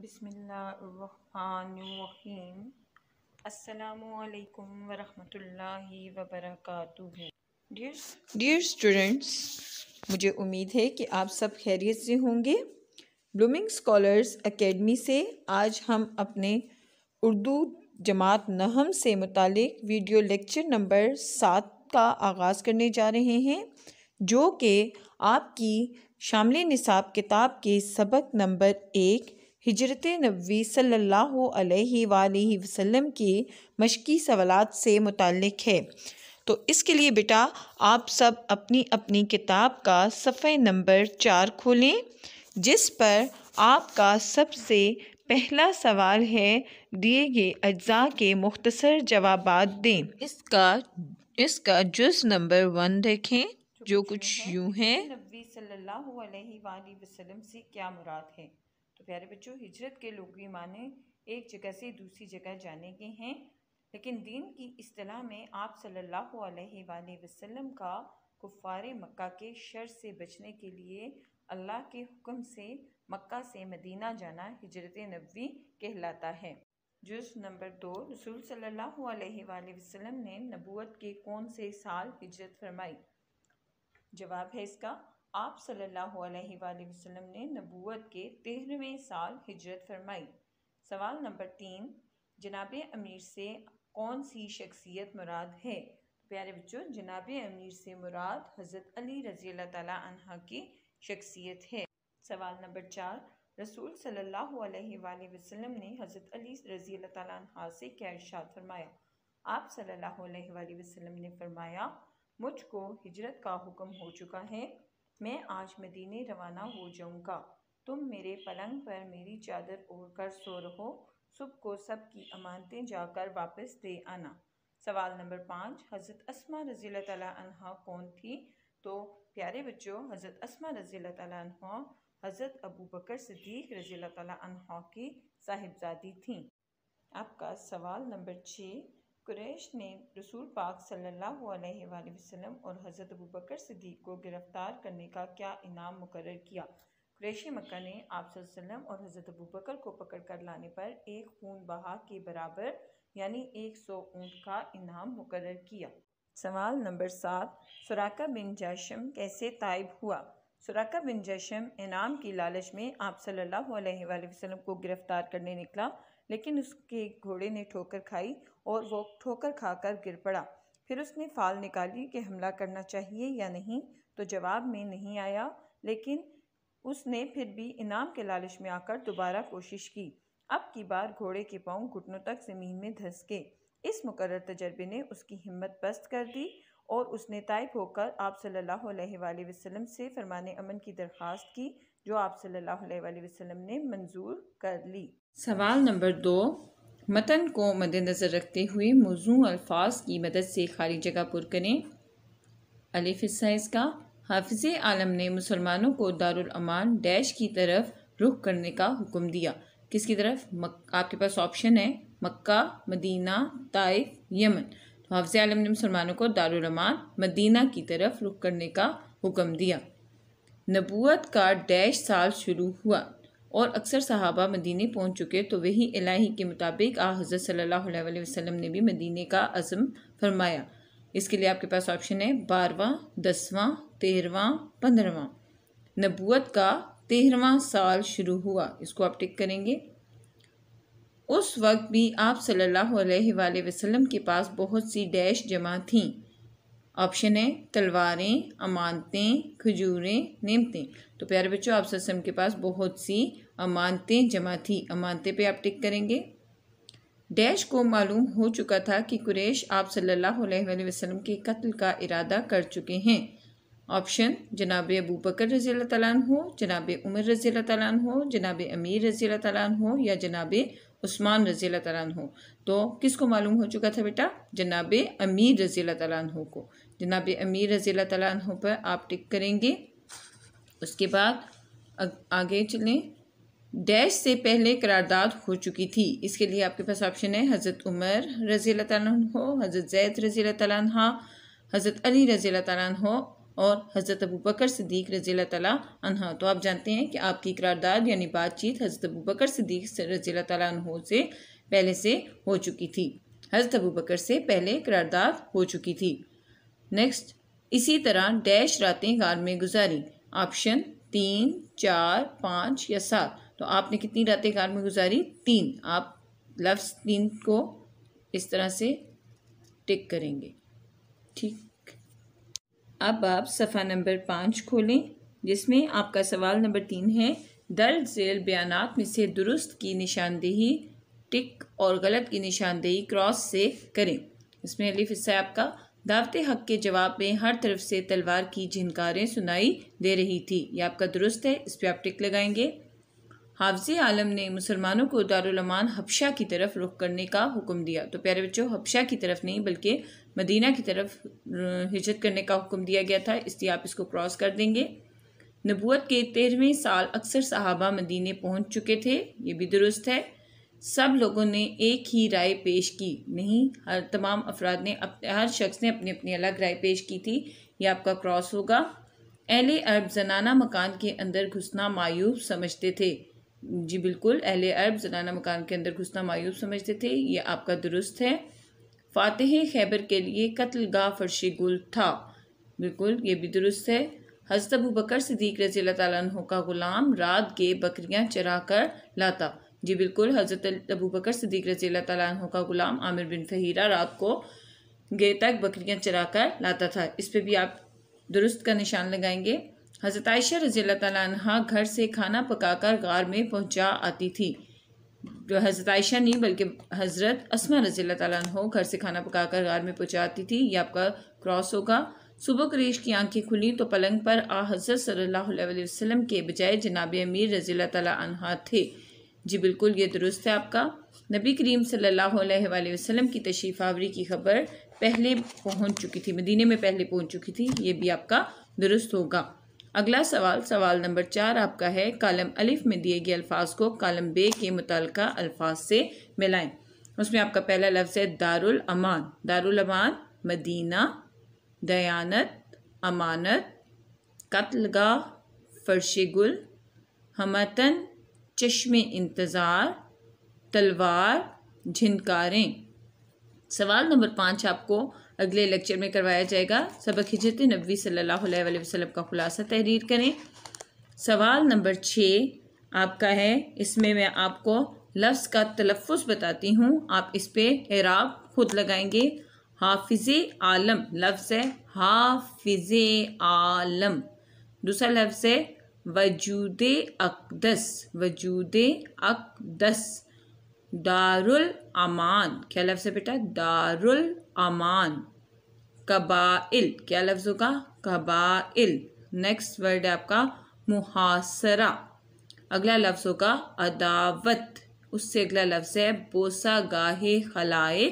बिसमीम अल्लाम वरहमतुल्लाहि वबरकatuh डियर स्टूडेंट्स मुझे उम्मीद है कि आप सब खैरियत से होंगे ब्लूमिंग स्कॉलर्स एकेडमी से आज हम अपने उर्दू जमात नहम से मुतक वीडियो लेक्चर नंबर सात का आगाज़ करने जा रहे हैं जो कि आपकी शामिल निसाब किताब के सबक नंबर एक हिजरत नबी सल्ला वसम की मशक़ी सवालत से मुतक़ है तो इसके लिए बेटा आप सब अपनी अपनी किताब का सफ़े नंबर चार खोलें जिस पर आपका सबसे पहला सवाल है दिए गए अज्जा के मुख्तर जवाब दें इसका इसका जुज नंबर वन देखें जो कुछ यूँ है नबी सल्ला वसम से क्या मुराद है तो प्यारे बच्चों हिजरत के लोगी माने एक जगह से दूसरी जगह जाने के हैं लेकिन दीन की असलाह में आप सल्लल्लाहु अलैहि वसल्लम का कुफ़ार मक्का के शर से बचने के लिए अल्लाह के हुक्म से मक्का से मदीना जाना हिजरत नबी कहलाता है जुज नंबर दो रसूल सल्लल्लाहु अलैहि वसल्लम ने नबूत के कौन से साल हिजरत फरमाई जवाब है इसका आप सल्लल्लाहु अलैहि वसल्लम ने नबूत के तेरहवें साल हिजरत फरमाई सवाल नंबर तीन जनाब अमीर से कौन सी शख्सियत मुराद है तो प्यारे बच्चों जनाब अमीर से मुराद हज़रत अली रज़ी अल्लाह की शख्सियत है सवाल नंबर चार रसूल सल्लल्लाहु अलैहि वसल्लम ने हज़रत अली रज़ी अल्लाह से क्या इर्शाद फरमाया आप सल्लल्लाहु अलैहि वसल्लम ने फरमाया मुझको हिजरत का हुक्म हो चुका है मैं आज मदीने रवाना हो जाऊँगा तुम मेरे पलंग पर मेरी चादर कर सो रहो सुबह को सब की अमानतें जाकर वापस दे आना सवाल नंबर पाँच हज़रत अस्मा रज़ी तह कौन थी तो प्यारे बच्चों हज़रत अस्मा रज़ी तह हज़रत अबू बकर सदीक रज़ी तह की साहिबजादी थी आपका सवाल नंबर छः कुरैश ने रसूल पाक सल्लल्लाहु अलैहि वसल्लम और हज़रत अबू बकर सिद्दीक को गिरफ़्तार करने का क्या इनाम मुकर किया कुरैशी मक्का ने आप सल्लम और हज़रत अबू बकर को पकड़ कर लाने पर एक खून बहा के बराबर यानी एक सौ ऊँट का इनाम मुकर किया सवाल नंबर सात सुराका बिन जैशम कैसे तायब हुआ सुराका बिन जैशम इनाम की लालच में आप सल्लल्लाहु अलैहि वसल्लम को गिरफ़्तार करने निकला लेकिन उसके घोड़े ने ठोकर खाई और वो ठोकर खाकर गिर पड़ा फिर उसने फाल निकाली कि हमला करना चाहिए या नहीं तो जवाब में नहीं आया लेकिन उसने फिर भी इनाम के लालच में आकर दोबारा कोशिश की अब की बार घोड़े के पाँव घुटनों तक ज़मीन में धंस गए इस मुकर तजर्बे ने उसकी हिम्मत पस्त कर दी और उसने ताइब होकर आप सल्लल्लाहु अलैहि वसल्लम से फरमान अमन की दरख्वास्त की जो आप सल्लल्लाहु अलैहि वसल्लम ने मंजूर कर ली सवाल नंबर दो मतन को मद्दनज़र रखते हुए मौजू अल्फाज की मदद से खाली जगह पुर करें अलिफ का इसका हाफिज आलम ने मुसलमानों को दारुलमान डैश की तरफ रुख करने का हुक्म दिया किसकी तरफ मक आपके पास ऑप्शन है मक्का मदीना ताइफ यमन तो हाफज आलम ने मुसलमानों को दारुलमान मदीना की तरफ रुख करने का हुक्म दिया नबूत का डैश साल शुरू हुआ और अक्सर सहाबा मदीने पहुंच चुके तो वही इलाही के मुताबिक आ हज़रत सल्लल्लाहु अलैहि वसल्लम ने भी मदीने का अज़म फरमाया इसके लिए आपके पास ऑप्शन है बारवा दसवां तेरहवा पंद्रहवा नबूत का तेरहवा साल शुरू हुआ इसको आप टिक करेंगे उस वक्त भी आप सल्लल्लाहु अलैहि वसल्लम के पास बहुत सी डैश जमा थीं ऑप्शन है तलवारें अमानतें खजूरें नीमतें तो प्यारे बच्चों आप ससम के पास बहुत सी अमानतें जमा थी अमानतें पे आप टिक करेंगे डैश को मालूम हो चुका था कि कुरेश आप सल्लल्लाहु अलैहि वसल्लम के कत्ल का इरादा कर चुके हैं ऑप्शन जनाब अबू बकर रज़ी तैन हो जनाब उमर रज़ी तैन हो जनाब अमीर रज़ी तैन हो या जनाब उस्मान रज़ी तैन हो तो किसको मालूम हो चुका था बेटा जनाब अमीर रज़ी तैन हो को जनाब अमीर रज़ी तु पर आप टिक करेंगे उसके बाद आगे चलें डैश से पहले करारदाद हो चुकी थी इसके लिए आपके पास ऑप्शन है हज़रत उमर रज़ी तु हज़रत जैद रज़ी तह हज़रत अली रज़ी हो और हज़रत अबू बकर सदीक रज़ी तह तो आप जानते हैं कि आपकी करारदाद यानी बातचीत हज़रत अबू बकर सदीक रज़ी तह से पहले से हो चुकी थी हज़रत अबू बकर से पहले करारदाद हो चुकी थी नेक्स्ट इसी तरह डैश रातें कार में गुजारी ऑप्शन तीन चार पाँच या सात तो आपने कितनी रातें कार में गुजारी तीन आप लफ्ज़ तीन को इस तरह से टिक करेंगे ठीक अब आप सफ़ा नंबर पाँच खोलें जिसमें आपका सवाल नंबर तीन है दर्ज झेल बयान में से दुरुस्त की निशानदेही टिक और गलत की निशानदेही क्रॉस से करें इसमें अलिफ हिस्सा आपका दावत हक के जवाब में हर तरफ से तलवार की झिनकारें सुनाई दे रही थी यह आपका दुरुस्त है इस पर आप टिक लगाएंगे हाफज आलम ने मुसलमानों को दारुलमान हबशा की तरफ रुख करने का हुक्म दिया तो प्यारे बच्चों हबशा की तरफ नहीं बल्कि मदीना की तरफ हिजरत करने का हुक्म दिया गया था इसलिए आप इसको क्रॉस कर देंगे नबूत के तेरहवें साल अक्सर सहाबा मदीने पहुंच चुके थे ये भी दुरुस्त है सब लोगों ने एक ही राय पेश की नहीं हर तमाम अफराद ने अप, हर शख्स ने अपनी अपनी अलग राय पेश की थी यह आपका क्रॉस होगा अहल अरब जनाना मकान के अंदर घुसना मायूब समझते थे जी बिल्कुल अहल अरब जनाना मकान के अंदर घुसना मायूब समझते थे यह आपका दुरुस्त है फातह खैबर के लिए कत्ल गाह फर्श गुल था बिल्कुल ये भी दुरुस्त है हजतबू बकर सिद्दीक रजील तुका ग़ुलाम रात के बकरियाँ चरा कर लाता जी बिल्कुल हज़रत अबू बकर सदीक रजी तु का ग़ुलाम आमिर बिन फ़हीरा रात को गे तक बकरियाँ चरा कर लाता था इस पर भी आप दुरुस्त का निशान लगाएंगे हज़रत आयशा रजी तह घर से खाना पकाकर गार में पहुँचा आती थी जो हज़रत आयशा नहीं बल्कि हज़रत असमा रजी तह घर से खाना पकाकर गार में पहुँचाती थी ये आपका क्रॉस होगा सुबह करीश की आंखें खुली तो पलंग पर आ हज़रत सल्ला वसलम के बजाय जनाब अमीर रजील तला थे जी बिल्कुल ये दुरुस्त है आपका नबी करीम सल्लल्लाहु अलैहि वसल्लम की तशरीफ़ आवरी की खबर पहले पहुंच चुकी थी मदीने में पहले पहुंच चुकी थी ये भी आपका दुरुस्त होगा अगला सवाल सवाल नंबर चार आपका है कालम अलिफ में दिए गए अल्फाज को कालम बे के मुतल अल्फाज से मिलाएं उसमें आपका पहला लफ्ज़ है दारुल अमान दारुल अमान मदीना दयानत अमानत कत्लगा फर्श गुल हमतन चश्मे इंतज़ार तलवार झिनकारें सवाल नंबर पाँच आपको अगले लेक्चर में करवाया जाएगा सबक हिजरत नबी सल्लल्लाहु अलैहि वसल्लम का खुलासा तहरीर करें सवाल नंबर छः आपका है इसमें मैं आपको लफ्ज़ का तलफ़ बताती हूँ आप इस पर एराब खुद लगाएंगे हाफिज़ आलम लफ्ज़ है हाफिज़ आलम दूसरा लफ्ज़ है वजूद अकदस वजूद अकदस दारुल अमान क्या लफ्ज़ है बेटा दारुल अमान कबाइल क्या लफ्ज़ होगा कबाइल नेक्स्ट वर्ड है आपका मुहासरा अगला लफ्ज़ होगा अदावत उससे अगला लफ्ज़ है बोसा गाहे खलाए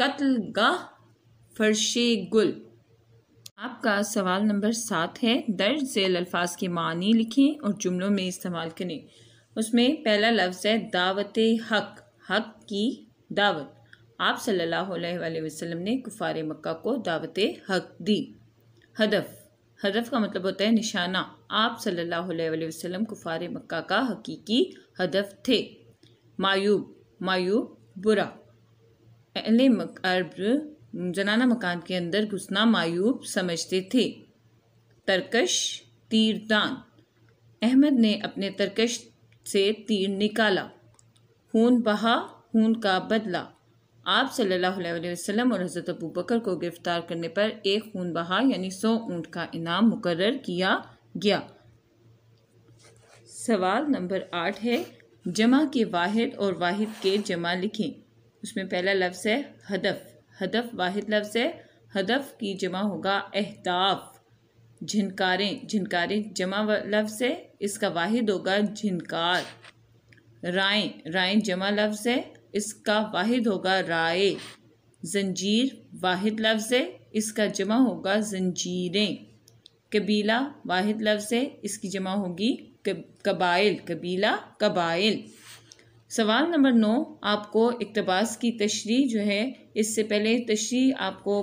कत्ल गाह फर्श गुल आपका सवाल नंबर सात है दर्ज झेल अल्फाज के मानी लिखें और जुमलों में इस्तेमाल करें उसमें पहला लफ्ज़ है दावत हक हक की दावत आप सल्लल्लाहु अलैहि वसल्लम ने कुफार मक्का को दावत हक दी हदफ हदफ का मतलब होता है निशाना आप सल्लल्लाहु अलैहि वसल्लम कुफार मक्का का हकीकी हदफ थे मायूब मायूब बुरा अहल अरब जनाना मकान के अंदर घुसना मायूब समझते थे तरकश तीरदान अहमद ने अपने तरकश से तीर निकाला खून बहा खून का बदला आप सल्लल्लाहु अलैहि वसल्लम और हज़रत अबू बकर को गिरफ़्तार करने पर एक खून बहा यानी सौ ऊँट का इनाम मुकर किया गया सवाल नंबर आठ है जमा के वाहिद और वाहिद के जमा लिखें उसमें पहला लफ्ज़ है हदफ़ हदफ वाहिद लफ्ज़ है हदफ की जमा होगा अहताफ झिनकारें झिनकारें जमा लफ्ज़ है इसका वाहिद होगा झिनकार राय राय जमा लफ्ज़ है इसका वाहिद होगा राय जंजीर वाहिद लफ्ज़ है इसका जमा होगा जंजीरें कबीला वाहिद लफ्ज़ है इसकी जमा होगी कबाइल कबीला कबाइल सवाल नंबर नौ आपको इकतबास की तशरी जो है इससे पहले तशरी आपको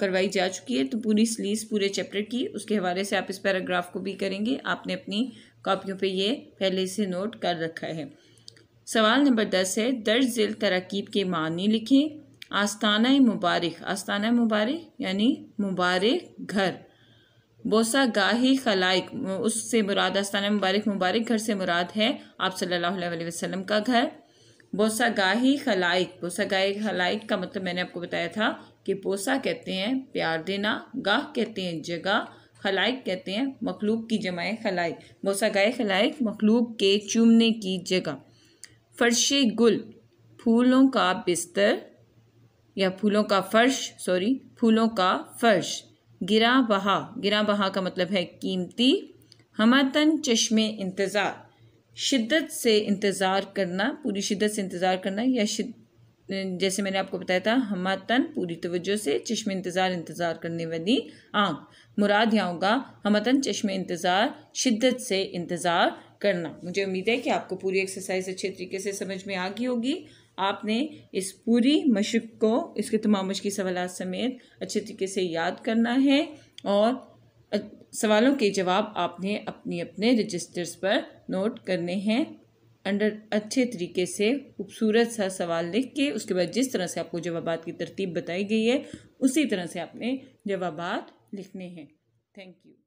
करवाई जा चुकी है तो पूरी सलीस पूरे चैप्टर की उसके हवाले से आप इस पैराग्राफ को भी करेंगे आपने अपनी कापियों पे ये पहले से नोट कर रखा है सवाल नंबर दस है दर्ज झील तरकीब के मानी लिखें आस्ताना मुबारक आस्ताना मुबारक यानी मुबारक घर बोसा गाही खलाइक उससे मुराद आस्ताना मुबारक मुबारक घर से मुराद है आप सल्लल्लाहु अलैहि वसल्लम का घर बोसा गाही खलाइक बोसा गाही खलाइक का मतलब मैंने आपको बताया था कि बोसा कहते हैं प्यार देना गाह कहते हैं जगह खलाइक कहते हैं मखलूक की जमाए खलाइक बोसा गाय खलाइक मखलूक के चूमने की जगह फर्श गुल फूलों का बिस्तर या फूलों का फर्श सॉरी फूलों का फर्श गिरा बहा गिरा बहा का मतलब है कीमती हमातन चश्मे इंतज़ार शिद्दत से इंतज़ार करना पूरी शिद्दत से इंतज़ार करना या शिद जैसे मैंने आपको बताया था हमातन पूरी तवज्जो से चश्मे इंतज़ार इंतज़ार करने वाली आँख मुराद यहाँ होगा हमातन चश्मे इंतज़ार शिद्दत से इंतज़ार करना मुझे उम्मीद है कि आपको पूरी एक्सरसाइज अच्छे तरीके से समझ में आ गई होगी आपने इस पूरी मशक को इसके तमाम मुश्किल सवाल समेत अच्छे तरीके से याद करना है और सवालों के जवाब आपने अपने अपने रजिस्टर्स पर नोट करने हैं अंडर अच्छे तरीके से खूबसूरत सा सवाल लिख के उसके बाद जिस तरह से आपको जवाब की तरतीब बताई गई है उसी तरह से आपने जवाब लिखने हैं थैंक यू